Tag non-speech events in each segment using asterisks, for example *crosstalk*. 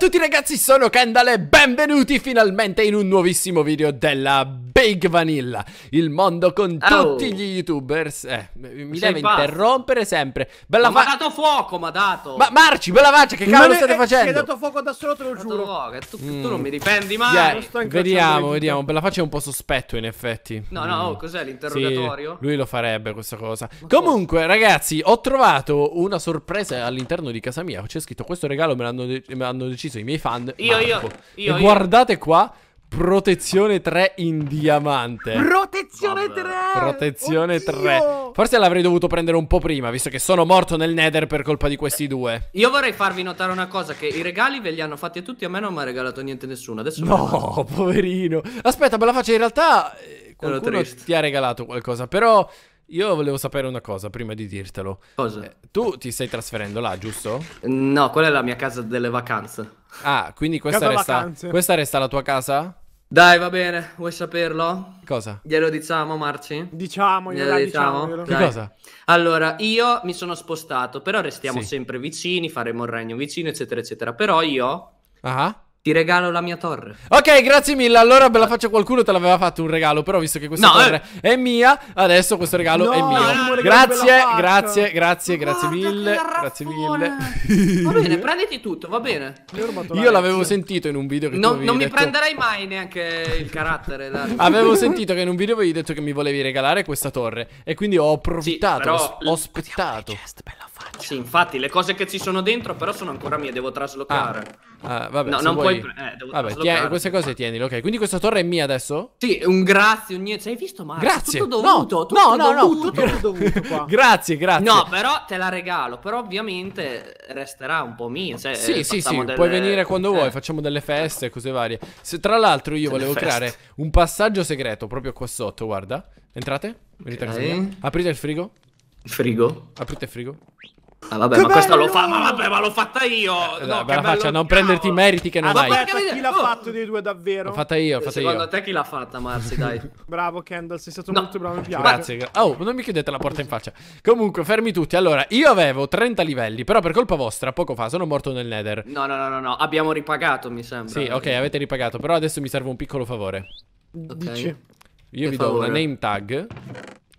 tutti ragazzi, sono Kendall e benvenuti finalmente in un nuovissimo video della Big Vanilla Il mondo con oh. tutti gli youtubers Eh, mi Sei deve pazzo. interrompere sempre Bella ma fa... ha dato fuoco, mi ha dato Ma Marci, bella faccia, che cavolo state eh, è, facendo? Mi ha dato fuoco da solo, te lo giuro fuoco, tu, mm. tu, non mi difendi mai yeah. Vediamo, vediamo, bella faccia è un po' sospetto in effetti No, no, oh, cos'è l'interrogatorio? Sì, lui lo farebbe questa cosa ma Comunque cosa? ragazzi, ho trovato una sorpresa all'interno di casa mia C'è scritto questo regalo me l'hanno de deciso ucciso i miei fan. Io, Marco. io, io. E guardate qua. Protezione 3 in diamante. Protezione Vabbè. 3! Protezione Oddio. 3. Forse l'avrei dovuto prendere un po' prima, visto che sono morto nel Nether per colpa di questi due. Io vorrei farvi notare una cosa: che i regali ve li hanno fatti a tutti, a me non mi ha regalato niente nessuno. Adesso No, poverino. Aspetta, me la faccio in realtà. Eh, qualcuno ti ha regalato qualcosa, però. Io volevo sapere una cosa prima di dirtelo. Cosa? Eh, tu ti stai trasferendo là, giusto? No, quella è la mia casa delle vacanze. Ah, quindi questa resta, questa resta la tua casa? Dai, va bene, vuoi saperlo? Cosa? Glielo diciamo, Marci? Diciamo, glielo diciamo. diciamo? che cosa? Allora, io mi sono spostato, però restiamo sì. sempre vicini, faremo il regno vicino, eccetera, eccetera. Però io... Ah? Ti regalo la mia torre. Ok, grazie mille. Allora ve la faccio qualcuno, te l'aveva fatto un regalo. Però visto che questa no, eh. torre eh. è mia, adesso questo regalo no, è mio. Eh, grazie, grazie, grazie, grazie mille. Grazie *laughs* mille. va bene, prenditi tutto, va bene. Io l'avevo sentito in un video che non, tu Non mi detto... prenderai mai neanche il carattere. avevo sentito che in un video avevi detto che mi volevi regalare questa torre. E quindi ho approfittato, sì, ho aspettato. Bella faccia. Sì, infatti, le cose che ci sono dentro però sono ancora mie, devo traslocare. Ah, ah vabbè, no, non vuoi... puoi... Eh, devo vabbè, tieni, queste cose tienile, ok. Quindi questa torre è mia adesso? Sì, un grazie, un niente. Hai visto, Mario? Grazie. Tutto dovuto, no, tutto no, no, dovuto, no. tutto dovuto qua. *laughs* grazie, grazie. No, però te la regalo, però ovviamente resterà un po' mia. Cioè, sì, sì, sì, delle... puoi venire quando eh. vuoi, facciamo delle feste, cose varie. Se, tra l'altro io volevo creare un passaggio segreto proprio qua sotto, guarda. Entrate, venite okay. a casa Aprite il frigo. Frigo? Aprite il frigo. Ah, vabbè, che ma questa questo lo fa. Ma vabbè, ma l'ho fatta io. Eh, no, vabbè, faccia, non prenderti i meriti che non ah, hai. Vabbè, chi l'ha oh. fatto dei due davvero? L'ho fatta io, l'ho fatta Secondo eh, io. Secondo te chi l'ha fatta, Marzi, dai. *laughs* bravo Kendall, sei stato no. molto bravo, mi Grazie. Oh, non mi chiudete la porta in faccia. Comunque, fermi tutti. Allora, io avevo 30 livelli, però per colpa vostra poco fa sono morto nel Nether. No, no, no, no, no. abbiamo ripagato, mi sembra. Sì, ok, avete ripagato, però adesso mi serve un piccolo favore. Okay. Dici. Io che vi favore. do una name tag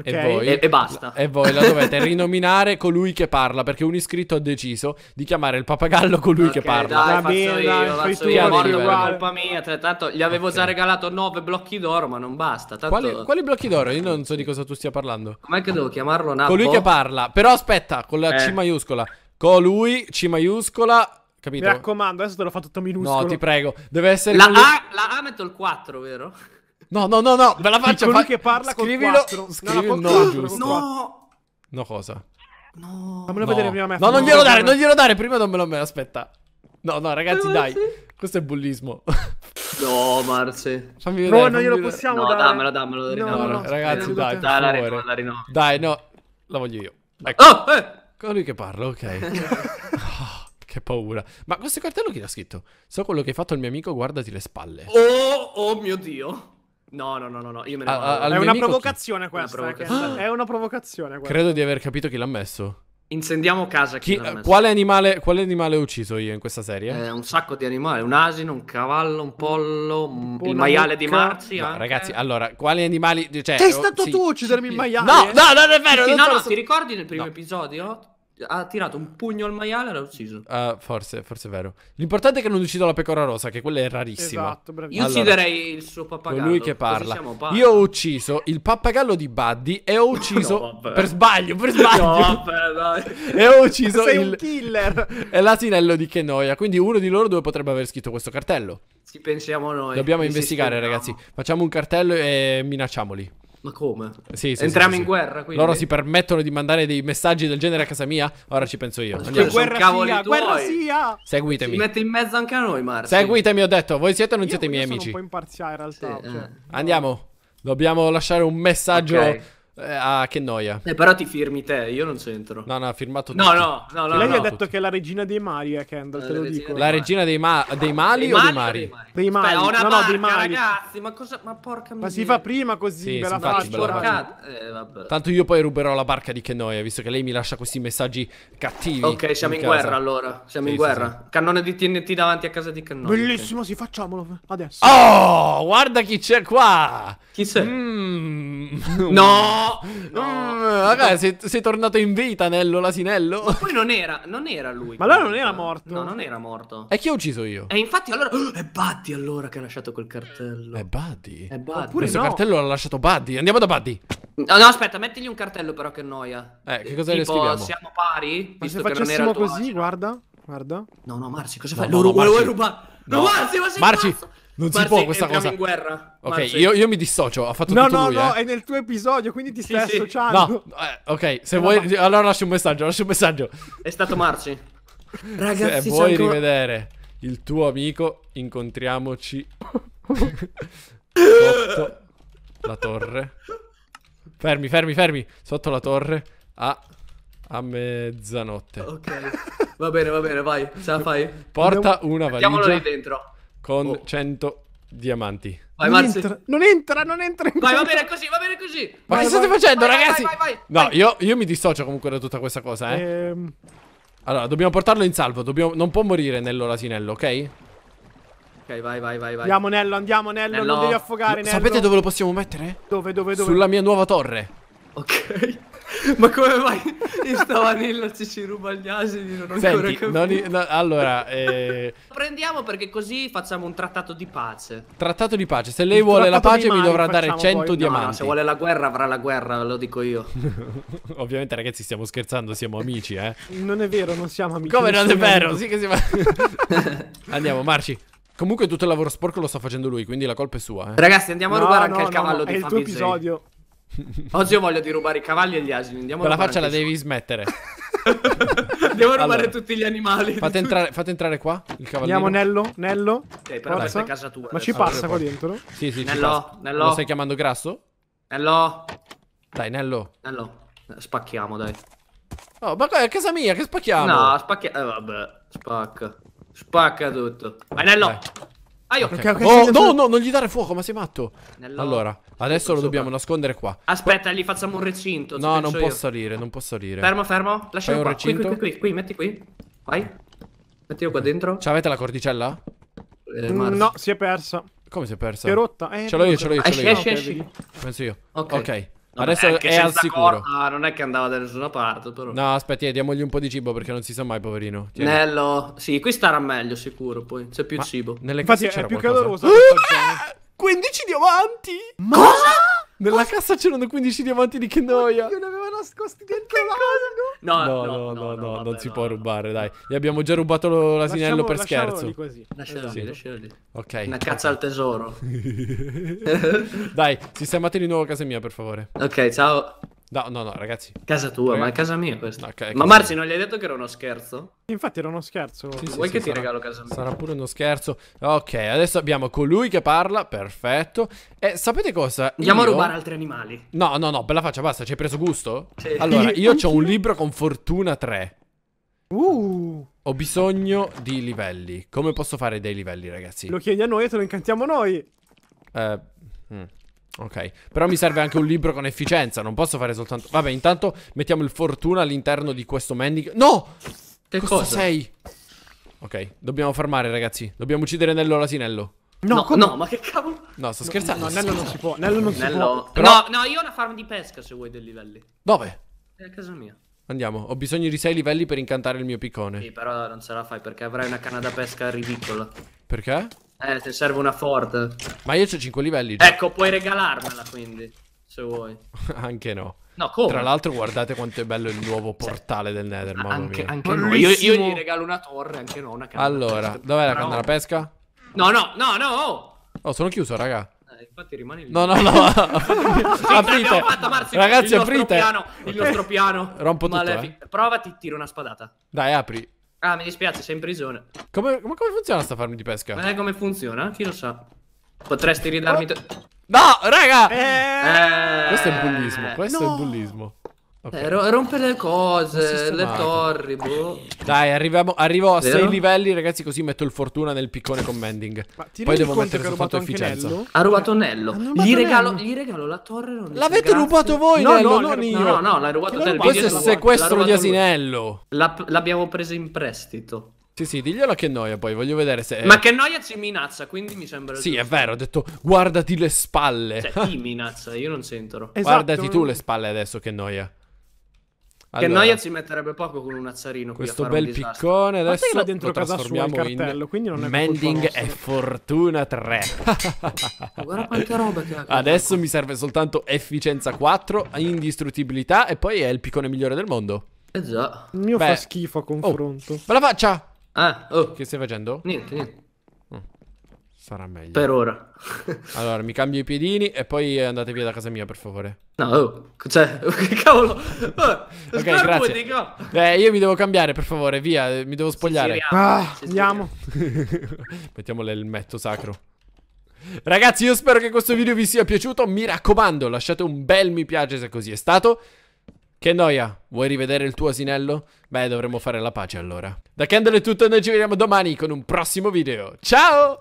Okay. E, voi, e, e, basta. E voi la dovete *laughs* rinominare colui che parla, perché un iscritto ha deciso di chiamare il pappagallo colui okay, che parla. Dai, Va bene, io, dai, faccio io, morto colpa mia. Tra, tanto gli avevo okay. già regalato 9 blocchi d'oro, ma non basta. Tanto... Quali, quali, blocchi d'oro? Io non so di cosa tu stia parlando. Com'è che devo chiamarlo Nappo? Colui che parla. Però aspetta, con la eh. C maiuscola. Colui, C maiuscola, Capito? Mi raccomando, adesso te l'ho fatto tutto minuscolo. No, ti prego. Deve essere. La, colui... A, la A metto il 4, vero? No, no, no, no, ve la faccio. Colui fa... che parla scrivilo, con scrivilo, no, no, giusto. No. No cosa? No. Fammelo no. vedere prima me. No, non glielo dare, non glielo dare, prima non me lo me aspetta. No, no, ragazzi, no, dai. Questo è bullismo. *laughs* No, Marce. Fammi vedere. No, non glielo possiamo dare. Dammelo, dammelo, dammelo, no, No, ragazzi, dai, dai, la rinno, la rinno. Dai, no. La voglio io. Ecco. Oh, eh. Colui che parla, ok. *laughs* Oh, che paura. Ma questo cartello chi l'ha scritto? So quello che hai fatto il mio amico, guardati le spalle. Oh, oh mio Dio. No, no, no, no, no. io me ne vado. A, a, è una provocazione chi... questa. Una eh, provocazione. È una provocazione questa. Credo di aver capito chi l'ha messo. Incendiamo casa. Chi, chi eh, quale, animale, quale, animale, ho ucciso io in questa serie? Eh, un sacco di animali: un asino, un cavallo, un pollo, un, il maiale mucca. di Marzi. No, ragazzi, allora, quali animali. Cioè, Sei oh, stato oh, tu a uccidermi il maiale? No, no, non è vero. Sì, non no, no, so... ti ricordi nel primo no. episodio? ha tirato un pugno al maiale e l'ha ucciso. Uh, forse, forse è vero. L'importante è che non uccido la pecora rosa, che quella è rarissima. Esatto, bravissimo. Io allora, ucciderei il suo pappagallo. Colui che parla. Io ho ucciso il pappagallo di Buddy e ho *laughs* ucciso... no, per sbaglio, per sbaglio. No, vabbè, e ho ucciso Sei il... un killer. *laughs* e l'asinello di Kenoia. Quindi uno di loro due potrebbe aver scritto questo cartello. Ci pensiamo noi. Dobbiamo investigare, ragazzi. Facciamo un cartello e minacciamoli. Ma come? Sì, sì, Entriamo sì, in guerra. Quindi. Loro si permettono di mandare dei messaggi del genere a casa mia? Ora ci penso io. Che guerra sia, guerra sia! Seguitemi. Ci mette in mezzo anche a noi, Marco. Seguitemi, ho detto. Voi siete o non io, siete io miei amici? Sono un po' imparziale in realtà. Eh. Cioè. Eh. Andiamo. Dobbiamo lasciare un messaggio. Okay eh, ah, che noia. Eh, però ti firmi te, io non c'entro. No, no, ha firmato no, no, no, no, Lei no, ha detto tutti. che è la regina dei mari, eh, Kendall, te lo dico. La regina dei, ma- dei mali dei o dei mari? Dei mali. Aspetta, una no, barca, no, dei mali. ragazzi, ma cosa... Ma porca miseria. Ma si fa prima così, sì, ve la faccio. Porca... Eh, vabbè. Tanto io poi ruberò la barca di Kenoia, visto che lei mi lascia questi messaggi cattivi. Ok, siamo in, in guerra allora, siamo sì, in guerra. Sì, Cannone di TNT davanti a casa di Kenoia. Bellissimo, sì, facciamolo adesso. Oh, guarda chi c'è qua! Chi c'è? Mm. No! No, mm, vabbè, Sei, sei, tornato in vita, Nello l'asinello. Ma poi non era, non era lui. Ma allora non era morto. No, non era morto. E chi ho ucciso io? E infatti allora... Oh, *gasps* è Buddy allora che ha lasciato quel cartello. È Buddy? È Buddy. Oppure Questo no. cartello l'ha lasciato Buddy. Andiamo da Buddy. No, no, aspetta, mettigli un cartello però che noia. Eh, che cosa tipo, le scriviamo? siamo pari? Ma se facessimo così, cioè. guarda, guarda. No, no, Marci, cosa fai? No, no, Lo no, Marci. ruba... No, Marci, ma sei Marci. Pazzo. Non Marzi, si può questa cosa. in guerra. Ok, io, io, mi dissocio. Ha fatto no, tutto no, lui, No, no, eh. è nel tuo episodio, quindi ti stai sì, associando. No, eh, ok, se no, vuoi... No. Allora lascia un messaggio, lascia un messaggio. È stato Marci. Ragazzi, se vuoi ancora... rivedere il tuo amico, incontriamoci *laughs* sotto la torre. Fermi, fermi, fermi. Sotto la torre a... A mezzanotte. Ok. Va bene, va bene, vai. Ce la fai. Porta una valigia. Mettiamolo lì dentro con oh. 100 diamanti. Vai, non, entra, non entra, non entra. In vai, va bene così, va bene così. Ma vai, che state facendo, vai, ragazzi? Vai, no, io, io, mi dissocio comunque da tutta questa cosa, eh. Ehm... Allora, dobbiamo portarlo in salvo. Dobbiamo... Non può morire Nello l'asinello, ok? Ok, vai, vai, vai, vai. Andiamo, Nello, andiamo, Nello. Nello. Non devi affogare, Nello. Sapete dove lo possiamo mettere? Dove, dove, dove? Sulla mia nuova torre. Ok. Ma come mai in Stavanella ci si ruba gli asini? Non ho Senti, ancora capito. No, allora, eh... prendiamo perché così facciamo un trattato di pace. Trattato di pace. Se lei Il vuole la pace, mi dovrà dare 100 poi... diamanti. No, se vuole la guerra, avrà la guerra, lo dico io. *laughs* Ovviamente, ragazzi, stiamo scherzando. Siamo amici, eh. Non è vero, non siamo amici. Come non, è vero? Sì, che si fa. *laughs* Andiamo, Marci. Comunque tutto il lavoro sporco lo sta facendo lui, quindi la colpa è sua. Eh. Ragazzi, andiamo no, a rubare no, anche il cavallo no, di Fabio. È il tuo episodio. *laughs* Oggi ho voglia di rubare i cavalli e gli asini. Andiamo Quella faccia la devi smettere. *laughs* Devo rubare allora, tutti gli animali. Fate entrare, fate entrare qua il cavallino. Andiamo, Nello. Nello. Okay, però questa è casa tua. Ma ci passa allora, qua dentro? Sì, sì. Nello, Nello. Lo stai chiamando grasso? Nello. Dai, Nello. Nello. Spacchiamo, dai. Oh, ma qua è casa mia, che spacchiamo? No, spacchiamo. Eh, vabbè, spacca. Spacca tutto. Vai, Nello. Dai. Ah, io okay. okay, Oh, no, no, non gli dare fuoco, ma sei matto. Nello... Allora, adesso lo dobbiamo nascondere qua. Aspetta, gli facciamo un recinto. No, non io. può salire, non può salire. Fermo, fermo. Lasciamo un recinto. Qui, qui, qui, qui, metti qui. Vai. Mettilo qua dentro. C'avete la cordicella? Eh, no, si è persa. Come si è persa? Si è rotta. Eh, ce l'ho io, ce l'ho io. Esci, esci, esci. Penso io. Ok. No, Adesso è, al sicuro. Corda, non è che andava da nessuna parte, però. No, aspetti, eh, diamogli un po' di cibo perché non si sa mai, poverino. Tieni. Nello, sì, qui starà meglio, sicuro. Poi c'è più Ma cibo. Nelle Infatti, c'è più caloroso. 15 ah! diamanti! Ma? Cosa? Nella cassa c'erano 15 diamanti di noia. Io ne avevo nascosti dentro l'angolo. No, no, no, no, non si può rubare, dai. Gli abbiamo già rubato l'asinello per scherzo. Lì così. Lascialo lì, lascialo lì. Ok. Una cazza al tesoro. *laughs* *laughs* dai, sistemate di nuovo a casa mia, per favore. Ok, ciao. No, no, no, ragazzi. Casa tua, ragazzi. ma è eh. casa mia questa. No, okay, ma Marzi, non gli hai detto che era uno scherzo? Infatti era uno scherzo. Sì, Vuoi sì, che ti sarà, regalo casa mia? Sarà pure uno scherzo. Ok, adesso abbiamo colui che parla, perfetto. E sapete cosa? Andiamo io... a rubare altri animali. No, no, no, bella faccia, basta, ci hai preso gusto? Sì. Allora, io *laughs* ho un libro con fortuna 3. Uh. Ho bisogno di livelli. Come posso fare dei livelli, ragazzi? Lo chiedi a noi e te lo incantiamo noi. Eh... Mm. Ok, però mi serve anche un libro con efficienza, non posso fare soltanto... Vabbè, intanto mettiamo il fortuna all'interno di questo mending... No! Che cosa? cosa? sei? Ok, dobbiamo fermare, ragazzi. Dobbiamo uccidere Nello l'asinello. No, no, no, ma che cavolo? No, sto scherzando. No, no Nello non si può, Nello non Nello... si può. Però... No, no, io ho una farm di pesca se vuoi dei livelli. Dove? È a casa mia. Andiamo, ho bisogno di 6 livelli per incantare il mio piccone. Sì, però non ce la fai perché avrai una canna da pesca ridicola. Perché? Eh, se serve una Ford. Ma io ho 5 livelli. Già. Ecco, puoi regalarmela quindi, se vuoi. *laughs* anche no. No, come? Tra l'altro guardate quanto è bello il nuovo portale del Nether, Ma anche, mia. Anche noi. Io, io, gli regalo una torre, anche no, una canna. Allora, dov'è la canna da pesca? No, no, no, no! Oh, sono chiuso, raga eh, infatti rimani lì. No, no, no. *laughs* *laughs* aprite. Fatto, Marzi, Ragazzi, il aprite. Piano, il nostro piano. Rompo tutto, eh. Prova, ti tiro una spadata. Dai, apri. Ah, mi dispiace, sei in prigione. Come, ma come funziona sta farm di pesca? Ma è come funziona? Chi lo sa? Potresti ridarmi... Oh. No, raga! Eh... Questo è il bullismo, questo no. è il bullismo. Okay. Eh, le cose, le torri, boh. Dai, arriviamo, arrivo a 6 livelli, ragazzi, così metto il fortuna nel piccone commending. Ma ti Poi devo mettere soltanto efficienza. Nello? Ha rubato Nello. Rubato gli, regalo, gli, regalo, la torre. Non L'avete rubato voi, no, Nello, no, non io. No, no, l'hai rubato te. Questo è sequestro di asinello. L'abbiamo preso in prestito. Sì, sì, diglielo che noia poi, voglio vedere se... Ma che noia ci minaccia, quindi mi sembra... Sì, giusto. è vero, ho detto guardati le spalle. Cioè, chi minaccia? Io non sento. Esatto. Guardati tu le spalle adesso, che noia. Allora, che noia si metterebbe poco con un azzarino. Questo bel piccone adesso lo, dentro lo casa sua il cartello, in quindi non è Mending e Fortuna 3. *laughs* Guarda quante robe che ha. Adesso mi serve soltanto efficienza 4, indistruttibilità e poi è il piccone migliore del mondo. Eh già. Il mio Beh. fa schifo a oh, confronto. Oh, la faccia! Ah, oh. Che stai facendo? Niente, niente. Sarà meglio. Per ora. *laughs* allora, mi cambio i piedini e poi andate via da casa mia, per favore. No, oh, cioè, *laughs* che cavolo? Oh, ok, grazie. Beh, io mi devo cambiare, per favore, via, mi devo spogliare. Sì, sì, ah, andiamo. *laughs* Mettiamo l'elmetto sacro. Ragazzi, io spero che questo video vi sia piaciuto. Mi raccomando, lasciate un bel mi piace se così è stato. Che noia, vuoi rivedere il tuo asinello? Beh, dovremmo fare la pace allora. Da Candle è tutto noi ci vediamo domani con un prossimo video. Ciao!